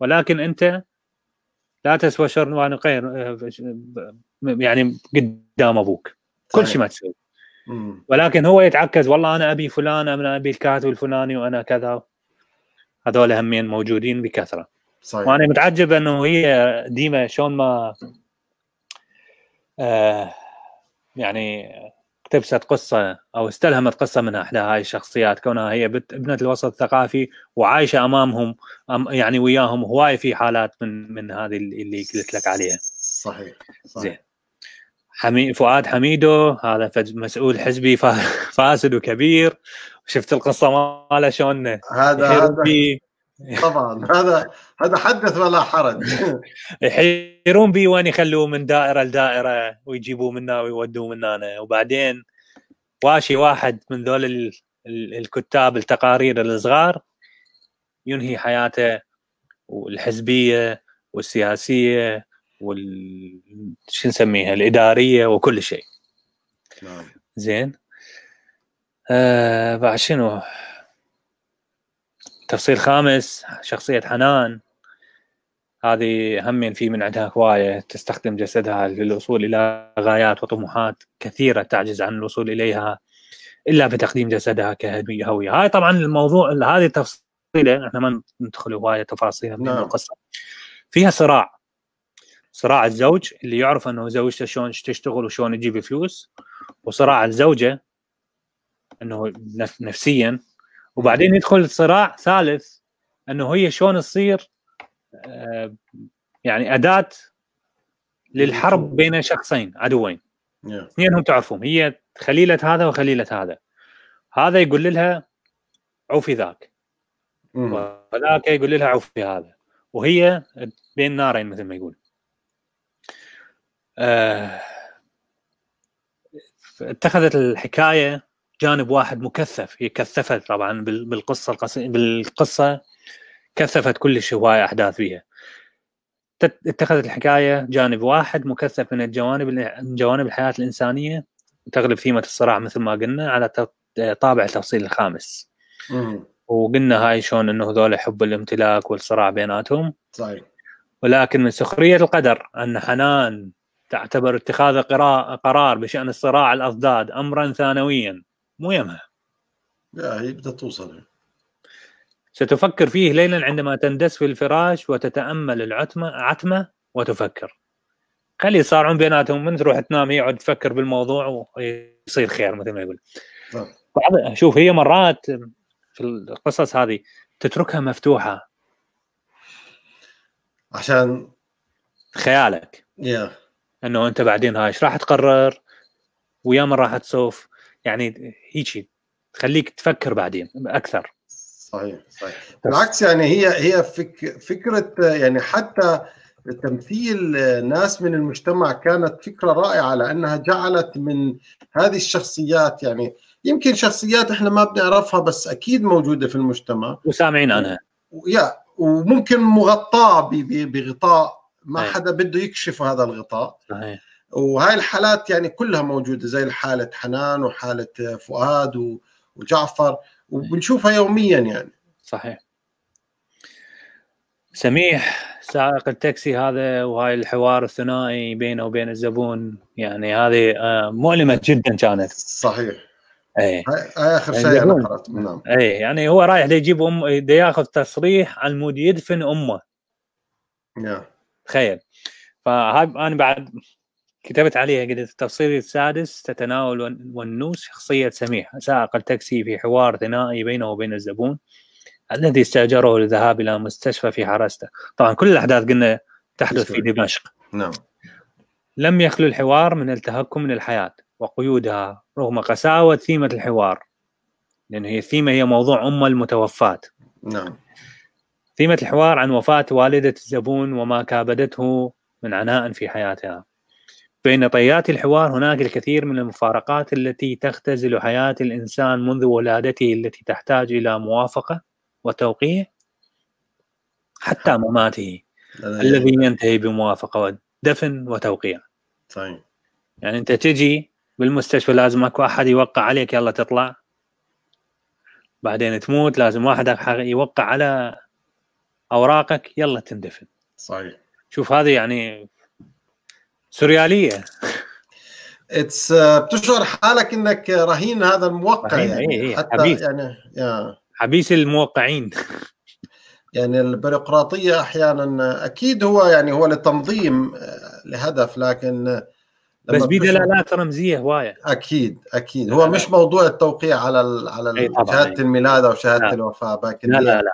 ولكن أنت لا تسوى شر ونقير آه، يعني قدام أبوك كل شيء ما تسوي ولكن هو يتعكز والله انا ابي فلان انا ابي الكاتب الفلاني وانا كذا هذول همين موجودين بكثره صحيح. وانا متعجب انه هي ديما شلون ما آه يعني اقتبست قصه او استلهمت قصه من احدى هاي الشخصيات كونها هي ابنه الوسط الثقافي وعايشه امامهم أم يعني وياهم هواي في حالات من من هذه اللي قلت لك عليها. صحيح. صحيح. زين. حمي فؤاد حميدو هذا مسؤول حزبي فاسد وكبير شفت القصه ماله شلون هذا طبعا هذا هذا حدث ولا حرج يحيرون بي وين يخلوه من دائره لدائره ويجيبوه منا ويودوه من هنا وبعدين واشي واحد من ذول ال... ال... الكتاب التقارير الصغار ينهي حياته والحزبيه والسياسيه وال شو نسميها الاداريه وكل شيء نعم زين آه بعد شنو تفصيل خامس شخصيه حنان هذه همين في من عندها هوايه تستخدم جسدها للوصول الى غايات وطموحات كثيره تعجز عن الوصول اليها الا بتقديم جسدها كهويه، هاي طبعا الموضوع هذه التفصيله احنا ما ندخل هوايه تفاصيل من نعم. القصه. فيها صراع صراع الزوج اللي يعرف انه زوجته شلون تشتغل وشلون تجيب فلوس وصراع الزوجه انه نفسيا وبعدين يدخل صراع ثالث انه هي شلون تصير آه، يعني اداه للحرب بين شخصين عدوين اثنينهم هم تعرفهم هي خليله هذا وخليله هذا هذا يقول لها عوفي ذاك وذاك يقول لها عوفي هذا وهي بين نارين مثل ما يقول آه، اتخذت الحكايه جانب واحد مكثف هي كثفت طبعا بالقصه القصي... بالقصه كثفت كل هواي احداث بها اتخذت الحكايه جانب واحد مكثف من الجوانب من جوانب الحياه الانسانيه تغلب ثيمه الصراع مثل ما قلنا على طابع التفصيل الخامس وقلنا هاي شلون انه هذول حب الامتلاك والصراع بيناتهم صحيح ولكن من سخريه القدر ان حنان تعتبر اتخاذ قرار بشان الصراع الاضداد امرا ثانويا مو يمها لا هي بدها توصل ستفكر فيه ليلا عندما تندس في الفراش وتتامل العتمه عتمه وتفكر خلي يصارعون بيناتهم من تروح تنام يقعد تفكر بالموضوع ويصير خير مثل ما يقول نعم. بعض شوف هي مرات في القصص هذه تتركها مفتوحه عشان خيالك yeah. انه انت بعدين هاي ايش راح تقرر ويا من راح تسوف يعني شيء تخليك تفكر بعدين اكثر صحيح صحيح بالعكس يعني هي هي فك فكره يعني حتى تمثيل ناس من المجتمع كانت فكره رائعه لانها جعلت من هذه الشخصيات يعني يمكن شخصيات احنا ما بنعرفها بس اكيد موجوده في المجتمع وسامعين عنها يا وممكن مغطاه بغطاء ما أي. حدا بده يكشف هذا الغطاء صحيح وهاي الحالات يعني كلها موجوده زي حاله حنان وحاله فؤاد وجعفر وبنشوفها يوميا يعني صحيح سميح سائق التاكسي هذا وهاي الحوار الثنائي بينه وبين الزبون يعني هذه آه، مؤلمه جدا كانت صحيح إيه. اي اخر يعني شيء انا قرات نعم اي يعني هو رايح يجيب ام ياخذ تصريح عن مود يدفن امه نعم تخيل فهاي انا بعد كتبت عليها قلت التفصيل السادس تتناول والنوس شخصية سميح سائق التاكسي في حوار ثنائي بينه وبين الزبون الذي استأجره للذهاب إلى مستشفى في حرسته طبعا كل الأحداث قلنا تحدث في دمشق نعم لم يخلو الحوار من التهكم من الحياة وقيودها رغم قساوة ثيمة الحوار لأن هي الثيمة هي موضوع أم المتوفاة نعم ثيمة الحوار عن وفاة والدة الزبون وما كابدته من عناء في حياتها بين طيات الحوار هناك الكثير من المفارقات التي تختزل حياة الإنسان منذ ولادته التي تحتاج إلى موافقة وتوقيع حتى نعم. مماته الذي ينتهي بموافقة ودفن وتوقيع صحيح يعني أنت تجي بالمستشفى لازم اكو أحد يوقع عليك يلا تطلع بعدين تموت لازم واحد يوقع على اوراقك يلا تندفن صحيح شوف هذه يعني سرياليه اتس uh, بتشعر حالك انك رهين هذا الموقع رهين يعني إيه, إيه، حتى حبيث. يعني يا. حبيس الموقعين يعني البيروقراطيه احيانا اكيد هو يعني هو للتنظيم آه، لهدف لكن بس بدلالات رمزيه هوايه اكيد اكيد هو مش موضوع التوقيع على ال على إيه، شهاده إيه. الميلاد او شهاده الوفاه لكن لا لا يعني لا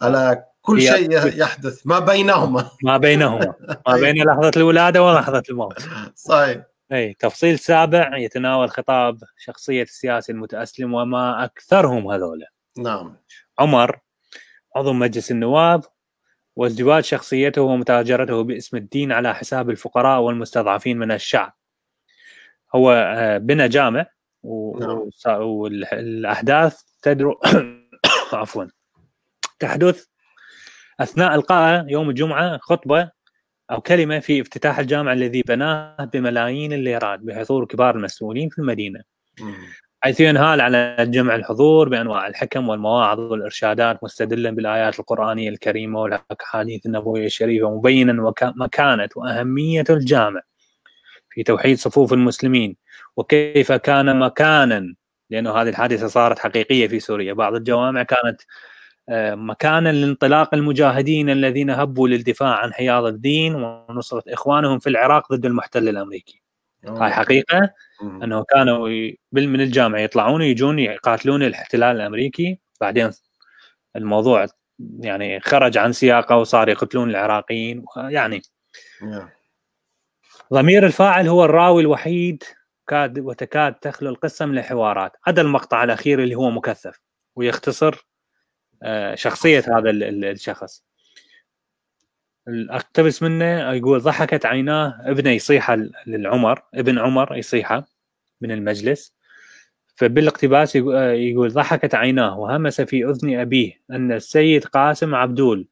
على كل شيء يحدث ما بينهما ما بينهما ما بين لحظه الولاده ولحظه الموت صحيح اي تفصيل سابع يتناول خطاب شخصيه السياسي المتاسلم وما اكثرهم هذولا نعم عمر عضو مجلس النواب وازدواج شخصيته ومتاجرته باسم الدين على حساب الفقراء والمستضعفين من الشعب هو آه، بنى جامع نعم. والاحداث تدر عفوا تحدث اثناء القائه يوم الجمعه خطبه او كلمه في افتتاح الجامع الذي بناه بملايين الليرات بحضور كبار المسؤولين في المدينه. حيث ينهال على جمع الحضور بانواع الحكم والمواعظ والارشادات مستدلا بالايات القرانيه الكريمه والاحاديث النبويه الشريفه مبينا مكانه واهميه الجامع في توحيد صفوف المسلمين وكيف كان مكانا لانه هذه الحادثه صارت حقيقيه في سوريا، بعض الجوامع كانت مكانا لانطلاق المجاهدين الذين هبوا للدفاع عن حياض الدين ونصرة إخوانهم في العراق ضد المحتل الأمريكي أوه. هاي حقيقة مم. أنه كانوا من الجامعة يطلعون ويجون يقاتلون الاحتلال الأمريكي بعدين الموضوع يعني خرج عن سياقه وصار يقتلون العراقيين يعني ضمير الفاعل هو الراوي الوحيد كاد وتكاد تخلو القصة من الحوارات عدا المقطع الأخير اللي هو مكثف ويختصر آه، شخصيه هذا الشخص اقتبس منه يقول ضحكت عيناه ابنه يصيح للعمر ابن عمر يصيحه من المجلس فبالاقتباس آه، يقول ضحكت عيناه وهمس في اذن ابيه ان السيد قاسم عبدول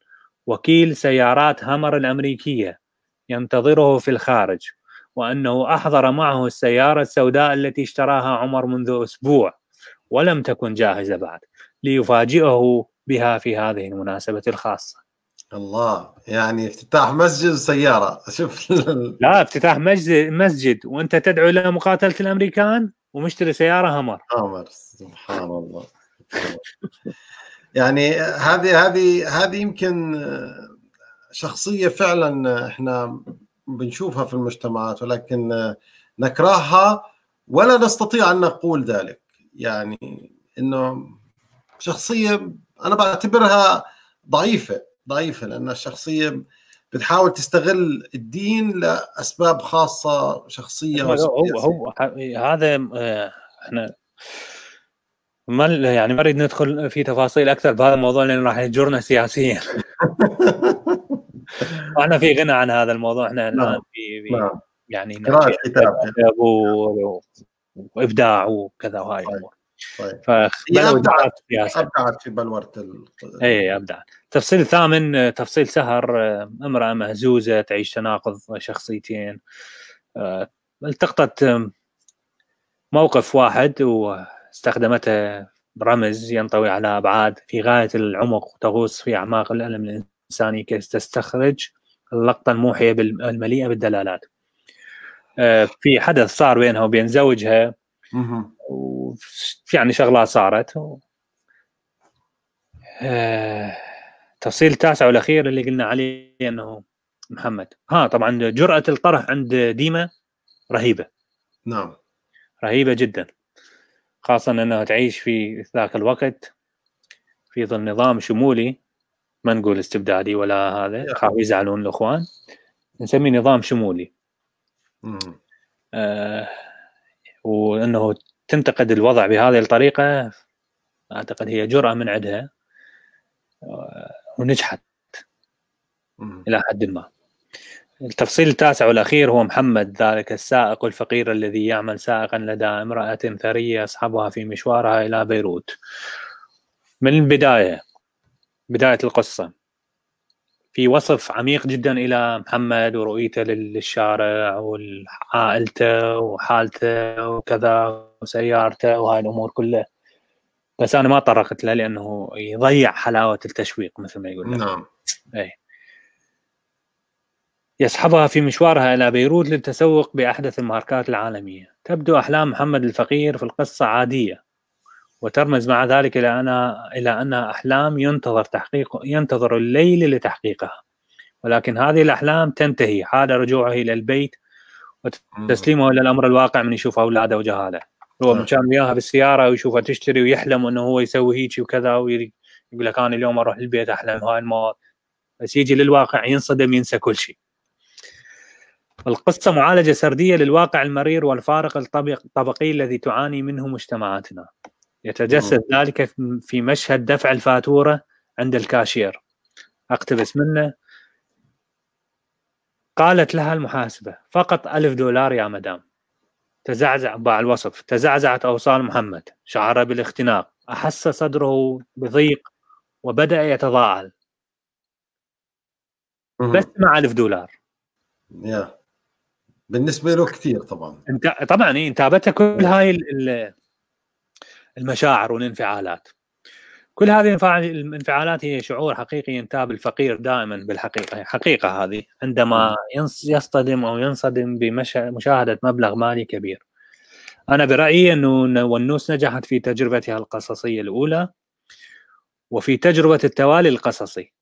وكيل سيارات هامر الامريكيه ينتظره في الخارج وانه احضر معه السياره السوداء التي اشتراها عمر منذ اسبوع ولم تكن جاهزه بعد ليفاجئه بها في هذه المناسبة الخاصة الله يعني افتتاح مسجد وسيارة شوف لا افتتاح مسجد مسجد وانت تدعو الى مقاتلة الامريكان ومشتري سيارة همر همر سبحان الله يعني هذه هذه هذه يمكن شخصية فعلا احنا بنشوفها في المجتمعات ولكن نكرهها ولا نستطيع ان نقول ذلك يعني انه شخصية انا بعتبرها ضعيفه ضعيفه لان الشخصيه بتحاول تستغل الدين لاسباب خاصه شخصيه هو هو, هو هذا آه، احنا ما يعني ما نريد ندخل في تفاصيل اكثر بهذا الموضوع لانه راح يجرنا سياسيا احنا في غنى عن هذا الموضوع احنا نعم، الان في, في نعم. يعني قراءه كتاب وابداع وكذا وهاي طيب. الامور طيب فبلورة ابدعت في بلوره اي ابدعت تفصيل ثامن تفصيل سهر امراه مهزوزه تعيش تناقض شخصيتين آه، التقطت موقف واحد واستخدمته رمز ينطوي على ابعاد في غايه العمق وتغوص في اعماق الالم الانساني كي تستخرج اللقطه الموحيه المليئه بالدلالات. آه، في حدث صار بينها وبين زوجها يعني شغلات صارت و... آه... تفصيل التاسع والاخير اللي قلنا عليه انه محمد ها طبعا جرأة الطرح عند ديما رهيبة نعم رهيبة جدا خاصة انها تعيش في ذاك الوقت في ظل نظام شمولي ما نقول استبدادي ولا هذا خاف يزعلون الاخوان نسميه نظام شمولي آه وانه تنتقد الوضع بهذه الطريقه اعتقد هي جراه من عندها ونجحت الى حد ما التفصيل التاسع والاخير هو محمد ذلك السائق الفقير الذي يعمل سائقا لدى امراه ثريه يصحبها في مشوارها الى بيروت من البدايه بدايه القصه في وصف عميق جدا الى محمد ورؤيته للشارع وعائلته وحالته وكذا وسيارته وهاي الامور كلها بس انا ما طرقت له لانه يضيع حلاوه التشويق مثل ما يقول نعم اي يسحبها في مشوارها الى بيروت للتسوق باحدث الماركات العالميه تبدو احلام محمد الفقير في القصه عاديه وترمز مع ذلك إلى أنها إلى أنها أحلام ينتظر تحقيق ينتظر الليل لتحقيقها ولكن هذه الأحلام تنتهي حال رجوعه إلى البيت وتسليمه إلى الأمر الواقع من يشوف أولاده وجهاله هو من كان وياها بالسيارة ويشوفها تشتري ويحلم أنه هو يسوي هيك وكذا ويقول لك أنا اليوم أروح البيت أحلم هاي المواد بس يجي للواقع ينصدم ينسى كل شيء القصة معالجة سردية للواقع المرير والفارق الطبقي الذي تعاني منه مجتمعاتنا يتجسد ذلك في مشهد دفع الفاتورة عند الكاشير أقتبس منه قالت لها المحاسبة فقط ألف دولار يا مدام تزعزع باع الوصف تزعزعت أوصال محمد شعر بالاختناق أحس صدره بضيق وبدأ يتضاءل بس مع ألف دولار يا بالنسبة له كثير طبعا انت... طبعا إيه، انتابته كل هاي ال... المشاعر والانفعالات كل هذه الانفعالات هي شعور حقيقي ينتاب الفقير دائما بالحقيقه حقيقه هذه عندما نعم. يصطدم او ينصدم بمشاهده مبلغ مالي كبير انا برايي انه ونوس نجحت في تجربتها القصصيه الاولى وفي تجربه التوالي القصصي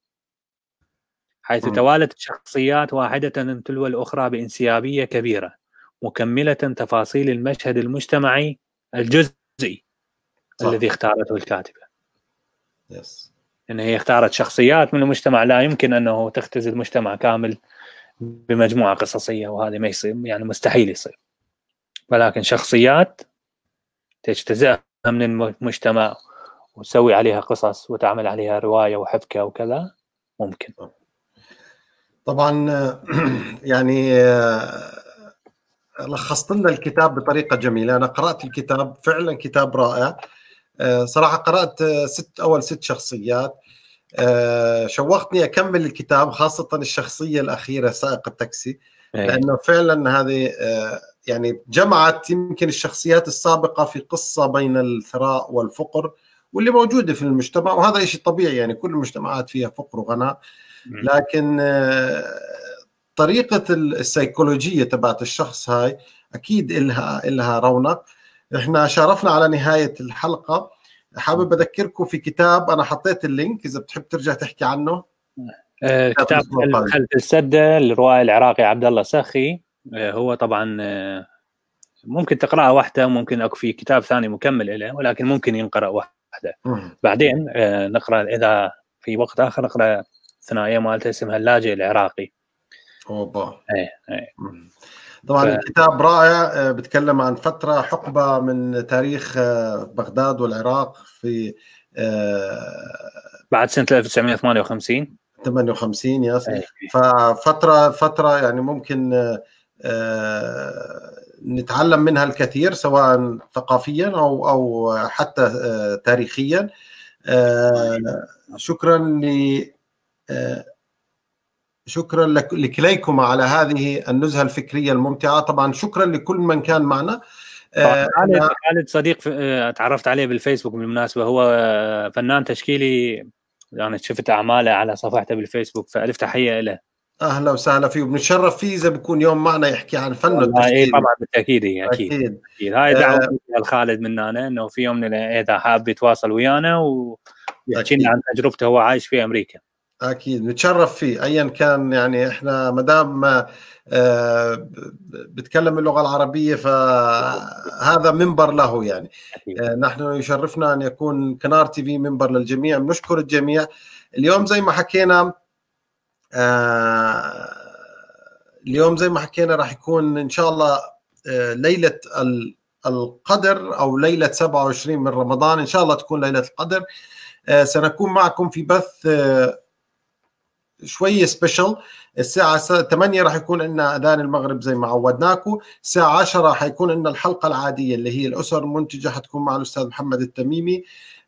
حيث نعم. توالت الشخصيات واحده تلو الاخرى بانسيابيه كبيره مكمله تفاصيل المشهد المجتمعي الجزئي صح. الذي اختارته الكاتبه يس ان هي اختارت شخصيات من المجتمع لا يمكن انه تختزل مجتمع كامل بمجموعه قصصيه وهذا ما يصير يعني مستحيل يصير ولكن شخصيات تجتزئها من المجتمع وتسوي عليها قصص وتعمل عليها روايه وحبكه وكذا ممكن طبعا يعني آه، لخصت لنا الكتاب بطريقه جميله انا قرات الكتاب فعلا كتاب رائع آه، صراحه قرات آه، ست اول ست شخصيات آه، شوقتني اكمل الكتاب خاصه الشخصيه الاخيره سائق التاكسي إيه. لانه فعلا هذه يعني جمعت يمكن الشخصيات السابقه في قصه بين الثراء والفقر واللي موجوده في المجتمع وهذا شيء طبيعي يعني كل المجتمعات فيها فقر وغنى لكن طريقه السيكولوجيه تبعت الشخص هاي اكيد الها الها رونق احنا شرفنا على نهايه الحلقه حابب اذكركم في كتاب انا حطيت اللينك اذا بتحب ترجع تحكي عنه آه كتاب خلف السده للروائي العراقي عبد الله سخي آه هو طبعا آه، ممكن تقراه وحده ممكن اكو في كتاب ثاني مكمل له ولكن ممكن ينقرا وحده بعدين آه، نقرا اذا في وقت اخر نقرا ثنائيه مالته اسمها اللاجئ العراقي اوبا ايه ايه طبعا الكتاب رائع آه، بتكلم عن فتره حقبه من تاريخ آه، بغداد والعراق في آه، بعد سنه 1958 58 ياسر إيه. ففتره فتره يعني ممكن نتعلم منها الكثير سواء ثقافيا او او حتى تاريخيا شكرا ل شكرا لك لكليكما على هذه النزهه الفكريه الممتعه طبعا شكرا لكل من كان معنا آه، خالد آه خالد صديق آه، تعرفت عليه بالفيسبوك بالمناسبه هو آه، فنان تشكيلي انا يعني شفت اعماله على صفحته بالفيسبوك فالف تحيه له اهلا وسهلا فيه وبنتشرف فيه اذا بكون يوم معنا يحكي عن فنه إيه، التشكيلي طبعا بالتاكيد إيه، اكيد اكيد, أكيد. هاي دعوه آه لخالد مننا انه في يوم من الايام اذا حاب يتواصل ويانا ويحكي عن تجربته هو عايش في امريكا اكيد نتشرف فيه ايا كان يعني احنا ما دام آه، بتكلم اللغه العربيه فهذا منبر له يعني آه، نحن يشرفنا ان يكون كنار تي في منبر للجميع بنشكر الجميع اليوم زي ما حكينا آه، اليوم زي ما حكينا راح يكون ان شاء الله ليله القدر او ليله 27 من رمضان ان شاء الله تكون ليله القدر سنكون معكم في بث شوي سبيشل الساعة 8 راح يكون عندنا أذان المغرب زي ما عودناكم الساعة 10 راح يكون عندنا الحلقة العادية اللي هي الأسر المنتجة حتكون مع الأستاذ محمد التميمي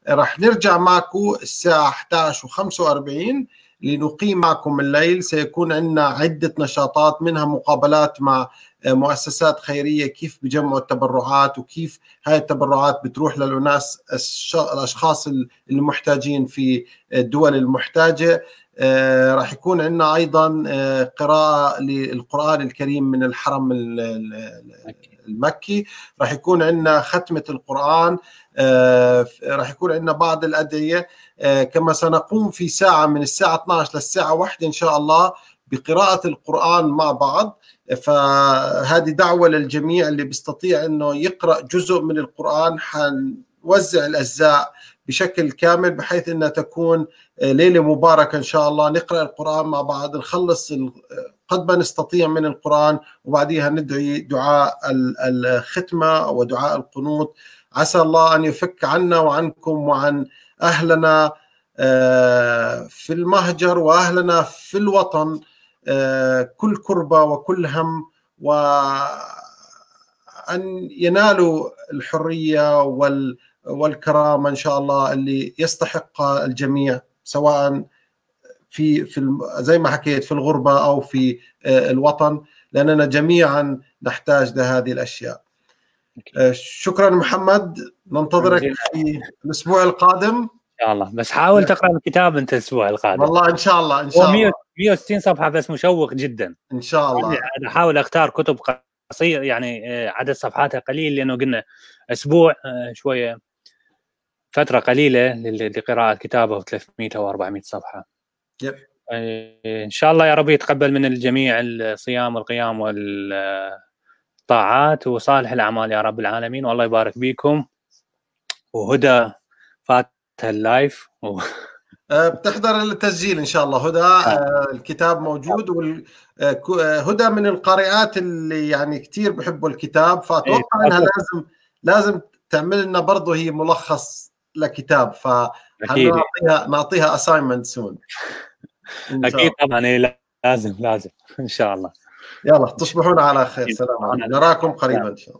راح نرجع معكم الساعة 11 و45 لنقيم معكم الليل سيكون عندنا عدة نشاطات منها مقابلات مع مؤسسات خيرية كيف بجمعوا التبرعات وكيف هاي التبرعات بتروح للأناس الأشخاص المحتاجين في الدول المحتاجة آه، راح يكون عندنا ايضا آه، قراءه للقران الكريم من الحرم المكي راح يكون عندنا ختمه القران آه، راح يكون عندنا بعض الادعيه كما سنقوم في ساعه من الساعه 12 للساعه 1 ان شاء الله بقراءه القران مع بعض فهذه دعوه للجميع اللي بيستطيع انه يقرا جزء من القران حنوزع الاجزاء بشكل كامل بحيث انها تكون آه، ليله مباركه ان شاء الله نقرا القران مع بعض نخلص آه، قد ما نستطيع من القران وبعديها ندعي دعاء الختمه ودعاء القنوط عسى الله ان يفك عنا وعنكم وعن اهلنا آه، في المهجر واهلنا في الوطن كل كربه وكل هم وان ينالوا الحريه وال والكرامه ان شاء الله اللي يستحقها الجميع سواء في في زي ما حكيت في الغربه او في آه، الوطن لاننا جميعا نحتاج لهذه الاشياء. آه، شكرا محمد ننتظرك في الاسبوع القادم ان شاء الله بس حاول نعم. تقرا الكتاب انت الاسبوع القادم والله ان شاء الله ان شاء الله 160 صفحه بس مشوق جدا ان شاء الله يعني احاول اختار كتب قصير يعني آه، عدد صفحاتها قليل لانه قلنا اسبوع شويه فترة قليلة لقراءة كتابه 300 أو 400 صفحة يب. إيه، إن شاء الله يا رب يتقبل من الجميع الصيام والقيام والطاعات وصالح الأعمال يا رب العالمين والله يبارك بيكم وهدى فات اللايف و... أه، بتحضر التسجيل ان شاء الله هدى آه. أه، الكتاب موجود هدى من القارئات اللي يعني كثير بحبوا الكتاب إيه، فاتوقع انها لازم لازم تعمل لنا برضه هي ملخص له كتاب فهل نعطيها نعطيها اساينمنت سون اكيد طبعا إيه، لازم لازم ان شاء الله يلا تصبحون على خير سلام عليكم نراكم قريبا نعم. ان شاء الله